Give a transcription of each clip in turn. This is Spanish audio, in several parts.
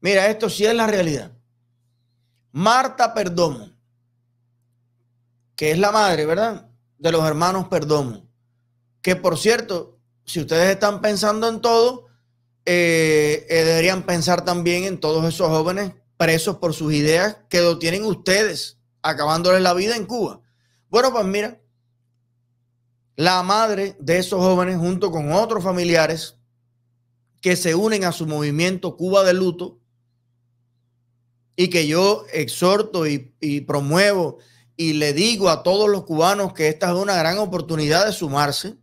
Mira, esto sí es la realidad. Marta Perdomo, que es la madre, ¿verdad? De los hermanos Perdomo. Que por cierto, si ustedes están pensando en todo, eh, eh, deberían pensar también en todos esos jóvenes presos por sus ideas que lo tienen ustedes, acabándoles la vida en Cuba. Bueno, pues mira, la madre de esos jóvenes, junto con otros familiares, que se unen a su movimiento Cuba de Luto y que yo exhorto y, promuevo y le digo a todos los cubanos que esta es una gran oportunidad de sumarse,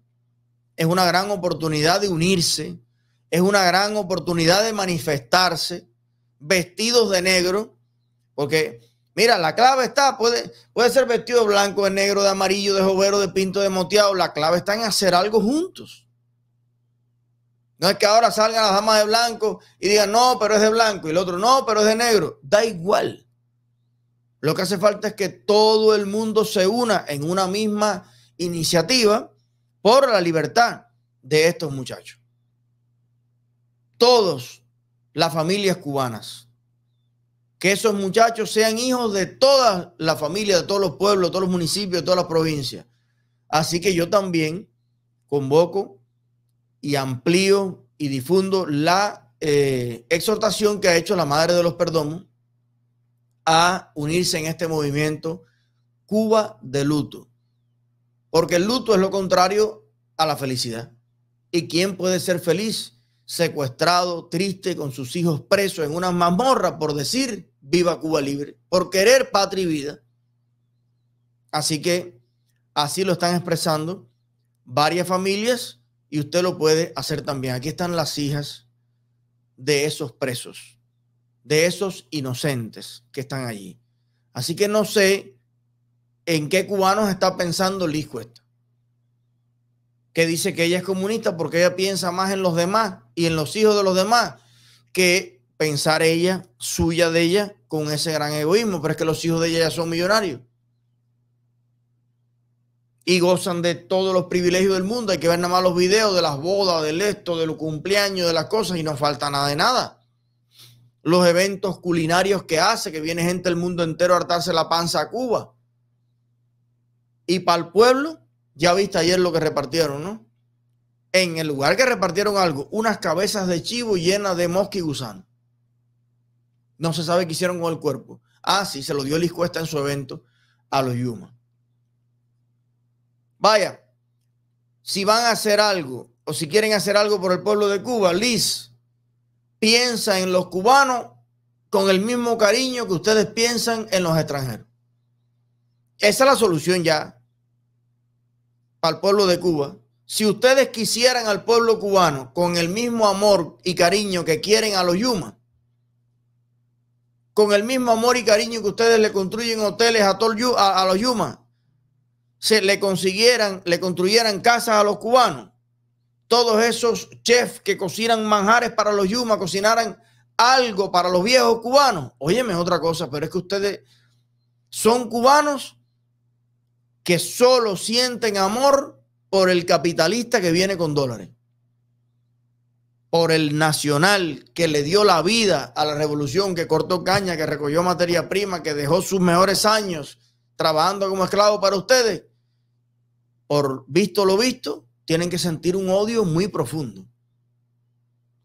es una gran oportunidad de unirse, es una gran oportunidad de manifestarse vestidos de negro, porque mira, la clave está, puede, puede ser vestido de blanco, de negro, de amarillo, de jovero, de pinto, de moteado, la clave está en hacer algo juntos. No es que ahora salgan las damas de blanco y digan, no, pero es de blanco, y el otro, no, pero es de negro. Da igual. Lo que hace falta es que todo el mundo se una en una misma iniciativa por la libertad de estos muchachos. Todos las familias cubanas. Que esos muchachos sean hijos de toda la familia, de todos los pueblos, de todos los municipios, de todas las provincias. Así que yo también convoco y amplío y difundo la eh, exhortación que ha hecho la Madre de los Perdón a unirse en este movimiento Cuba de luto. Porque el luto es lo contrario a la felicidad. ¿Y quién puede ser feliz? Secuestrado, triste, con sus hijos presos en una mazmorra por decir viva Cuba libre, por querer patria y vida. Así que así lo están expresando varias familias y usted lo puede hacer también. Aquí están las hijas de esos presos, de esos inocentes que están allí. Así que no sé en qué cubanos está pensando Liz Cuesta, que dice que ella es comunista porque ella piensa más en los demás y en los hijos de los demás que pensar ella, suya de ella, con ese gran egoísmo, pero es que los hijos de ella ya son millonarios y gozan de todos los privilegios del mundo. Hay que ver nada más los videos de las bodas, del esto, de los cumpleaños, de las cosas y no falta nada de nada. Los eventos culinarios que hace, que viene gente del mundo entero a hartarse la panza a Cuba. Y para el pueblo, ya viste ayer lo que repartieron, ¿no? En el lugar que repartieron algo, unas cabezas de chivo llenas de mosca y gusano. No se sabe qué hicieron con el cuerpo. Ah, sí, se lo dio Liscuesta Cuesta en su evento a los Yuma. Vaya, si van a hacer algo o si quieren hacer algo por el pueblo de Cuba, Liz, piensa en los cubanos con el mismo cariño que ustedes piensan en los extranjeros. Esa es la solución ya para el pueblo de Cuba. Si ustedes quisieran al pueblo cubano con el mismo amor y cariño que quieren a los Yuma, con el mismo amor y cariño que ustedes le construyen hoteles a, a los Yuma, se le consiguieran, le construyeran casas a los cubanos, todos esos chefs que cocinan manjares para los Yuma, cocinaran algo para los viejos cubanos. Óyeme, otra cosa, pero es que ustedes son cubanos que solo sienten amor por el capitalista que viene con dólares, por el nacional que le dio la vida a la revolución, que cortó caña, que recogió materia prima, que dejó sus mejores años trabajando como esclavo para ustedes por visto lo visto, tienen que sentir un odio muy profundo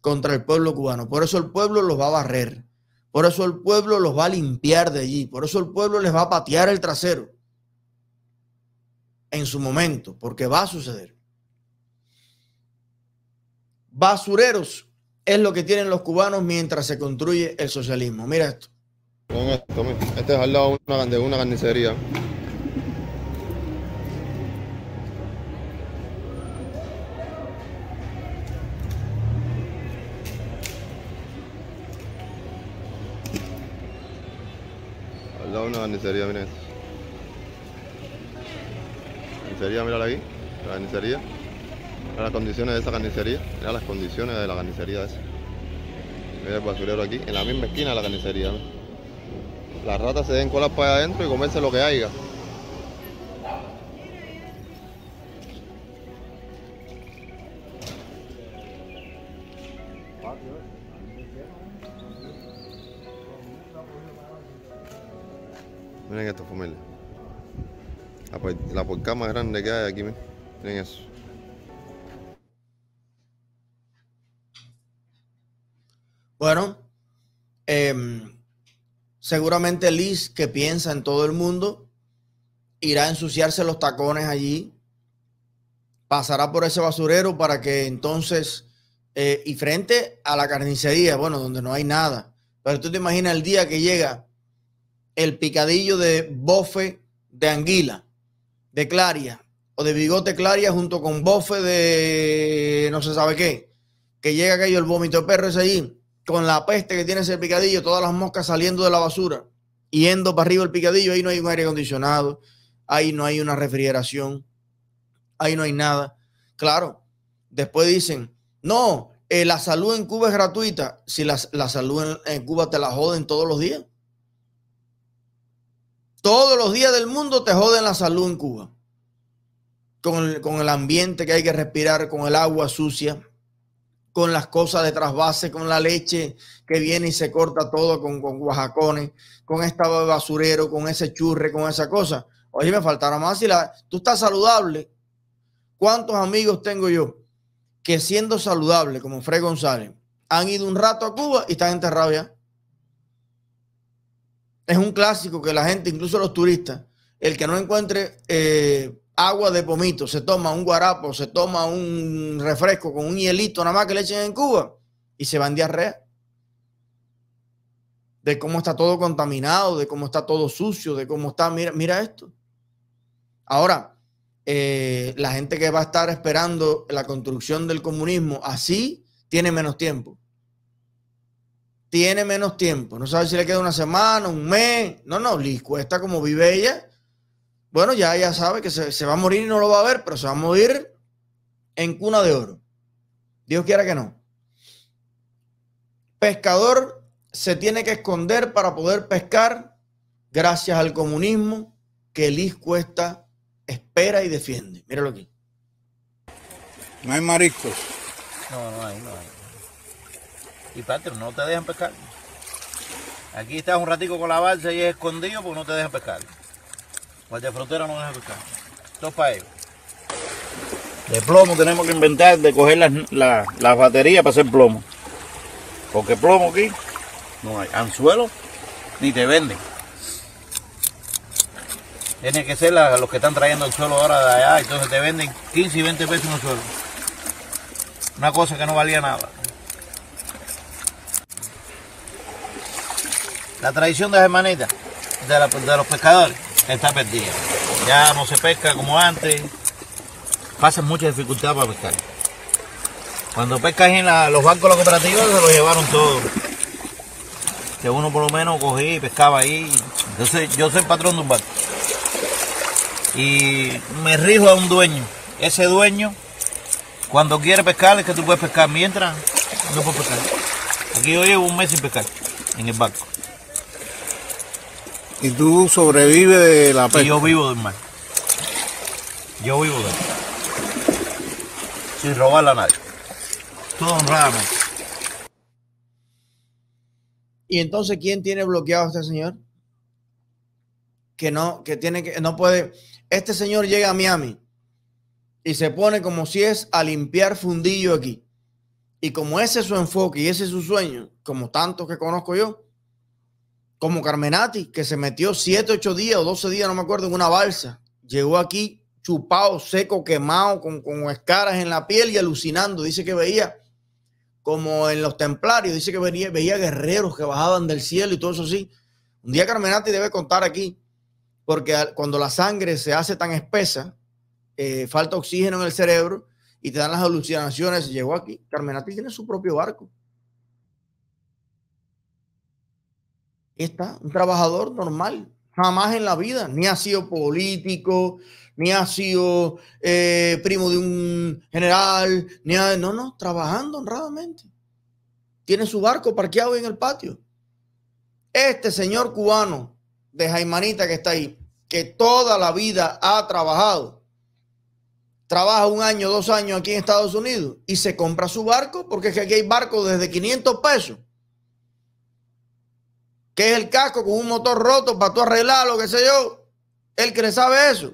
contra el pueblo cubano. Por eso el pueblo los va a barrer. Por eso el pueblo los va a limpiar de allí. Por eso el pueblo les va a patear el trasero en su momento, porque va a suceder. Basureros es lo que tienen los cubanos mientras se construye el socialismo. Mira esto. este es al lado de una, una La carnicería, miren mírala aquí, la carnicería. Mira las condiciones de esa carnicería, mira las condiciones de la carnicería esa. Mira el basurero aquí, en la misma esquina de la carnicería. Las ratas se den colas para adentro y comerse lo que haya. ¿eh? Miren esta familia. La, más grande que hay aquí, miren, eso. Bueno, em, seguramente Liz, que piensa en todo el mundo, irá a ensuciarse los tacones allí, pasará por ese basurero para que entonces, eh, y frente a la carnicería, bueno, donde no hay nada. Pero tú te imaginas el día que llega el picadillo de bofe de anguila, de claria, o de bigote claria junto con bofe de no se sabe qué, que llega aquello, el vómito de perro es allí, con la peste que tiene ese picadillo, todas las moscas saliendo de la basura, yendo para arriba el picadillo, ahí no hay un aire acondicionado, ahí no hay una refrigeración, ahí no hay nada. Claro, después dicen, no, eh, la salud en Cuba es gratuita, si la, salud en Cuba te la joden todos los días. Todos los días del mundo te joden la salud en Cuba. Con el, ambiente que hay que respirar, con el agua sucia, con las cosas de trasvase, con la leche que viene y se corta todo con, guajacones, con este basurero, con ese churre, con esa cosa. Oye, me faltará más si la, tú estás saludable. ¿Cuántos amigos tengo yo que siendo saludable, como Fred González, han ido un rato a Cuba y están enterrados ya? es un clásico que la gente, incluso los turistas, el que no encuentre eh, agua de pomito, se toma un guarapo, se toma un refresco con un hielito nada más que le echen en Cuba y se va en diarrea. De cómo está todo contaminado, de cómo está todo sucio, de cómo está, mira, mira esto. Ahora, eh, la gente que va a estar esperando la construcción del comunismo así tiene menos tiempo tiene menos tiempo. No sabe si le queda una semana, un mes. No, no, Liscuesta, cuesta como vive ella. Bueno, ya ella sabe que se, se va a morir y no lo va a ver, pero se va a morir en cuna de oro. Dios quiera que no. Pescador se tiene que esconder para poder pescar gracias al comunismo que Liz Cuesta espera y defiende. Míralo aquí. No hay mariscos. No, no hay, no hay. Y parte, no te dejan pescar. Aquí estás un ratico con la balsa y es escondido porque no te dejan pescar. Pues de frontera no deja pescar. Esto es para ellos. De plomo tenemos que inventar de coger las, la, baterías para hacer plomo. Porque plomo aquí no hay. Anzuelo ni te venden. tiene que ser los que están trayendo el suelo ahora de allá, entonces te venden 15 y 20 pesos un suelo. Una cosa que no valía nada. La tradición de las de, de los pescadores, está perdida. Ya no se pesca como antes. Pasan mucha dificultad para pescar. Cuando pescas en los bancos de la cooperativa se los llevaron todo. Que uno por lo menos cogía y pescaba ahí. Entonces yo soy patrón de un barco. Y me rijo a un dueño. Ese dueño, cuando quiere pescar, es que tú puedes pescar. Mientras, no puedo pescar. Aquí yo llevo un mes sin pescar en el barco. ¿Y tú sobrevives de la pesca? yo vivo del mar. Yo vivo del mar. Sin robar a nadie. Todo honradamente. ¿Y entonces quién tiene bloqueado a este señor? Que no, que tiene que, no puede. Este señor llega a Miami y se pone como si es a limpiar fundillo aquí. Y como ese es su enfoque y ese es su sueño, como tantos que conozco yo, como Carmenati, que se metió 7, 8 días o 12 días, no me acuerdo, en una balsa. Llegó aquí chupado, seco, quemado, con, escaras en la piel y alucinando. Dice que veía, como en los templarios, dice que venía, veía guerreros que bajaban del cielo y todo eso así. Un día Carmenati debe contar aquí, porque cuando la sangre se hace tan espesa, eh, falta oxígeno en el cerebro y te dan las alucinaciones. Llegó aquí. Carmenati tiene su propio barco. está, un trabajador normal, jamás en la vida, ni ha sido político, ni ha sido eh, primo de un general, ni ha, no, no, trabajando honradamente. Tiene su barco parqueado en el patio. Este señor cubano de Jaimanita que está ahí, que toda la vida ha trabajado, trabaja un año, dos años aquí en Estados Unidos y se compra su barco, porque que aquí hay barcos desde 500 pesos que es el casco con un motor roto para tú arreglarlo, qué sé yo. El que le sabe eso.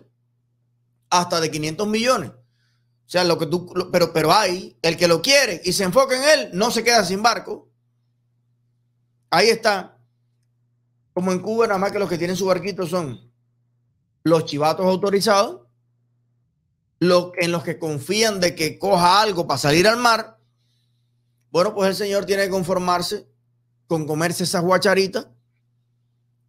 Hasta de 500 millones. O sea, lo que tú, pero, pero hay, el que lo quiere y se enfoca en él, no se queda sin barco. Ahí está. Como en Cuba, nada más que los que tienen su barquito son los chivatos autorizados, los, en los que confían de que coja algo para salir al mar. Bueno, pues el señor tiene que conformarse con comerse esas guacharitas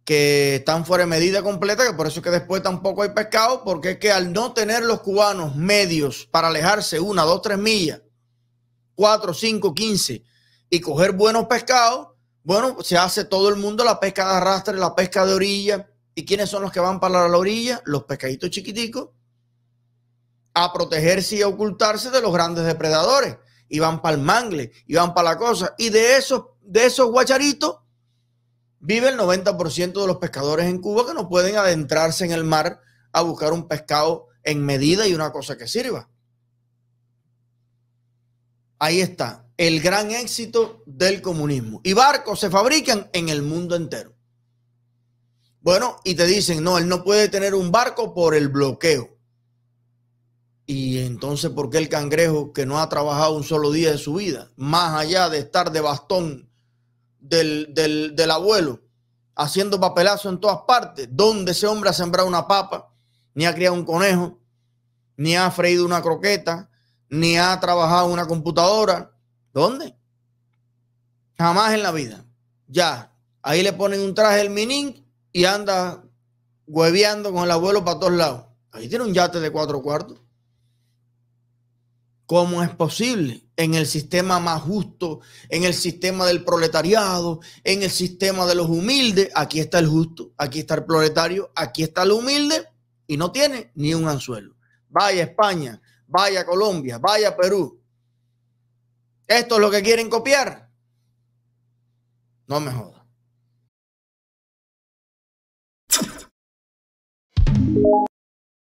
que están fuera de medida completa, que por eso es que después tampoco hay pescado, porque es que al no tener los cubanos medios para alejarse una, dos, tres millas, cuatro, cinco, quince, y coger buenos pescados, bueno, se hace todo el mundo la pesca de arrastre, la pesca de orilla. ¿Y quiénes son los que van para la orilla? Los pescaditos chiquiticos, a protegerse y a ocultarse de los grandes depredadores. Y van para el mangle, y van para la cosa. Y de esos de esos guacharitos vive el 90% de los pescadores en Cuba que no pueden adentrarse en el mar a buscar un pescado en medida y una cosa que sirva. Ahí está, el gran éxito del comunismo. Y barcos se fabrican en el mundo entero. Bueno, y te dicen, no, él no puede tener un barco por el bloqueo. Y entonces, ¿por qué el cangrejo que no ha trabajado un solo día de su vida, más allá de estar de bastón del, del, del abuelo, haciendo papelazo en todas partes, donde ese hombre ha sembrado una papa, ni ha criado un conejo, ni ha freído una croqueta, ni ha trabajado una computadora. ¿Dónde? Jamás en la vida. Ya, ahí le ponen un traje el minín y anda hueveando con el abuelo para todos lados. Ahí tiene un yate de cuatro cuartos. ¿Cómo es posible? En el sistema más justo, en el sistema del proletariado, en el sistema de los humildes. Aquí está el justo, aquí está el proletario, aquí está el humilde y no tiene ni un anzuelo. Vaya España, vaya Colombia, vaya Perú. Esto es lo que quieren copiar. No mejor.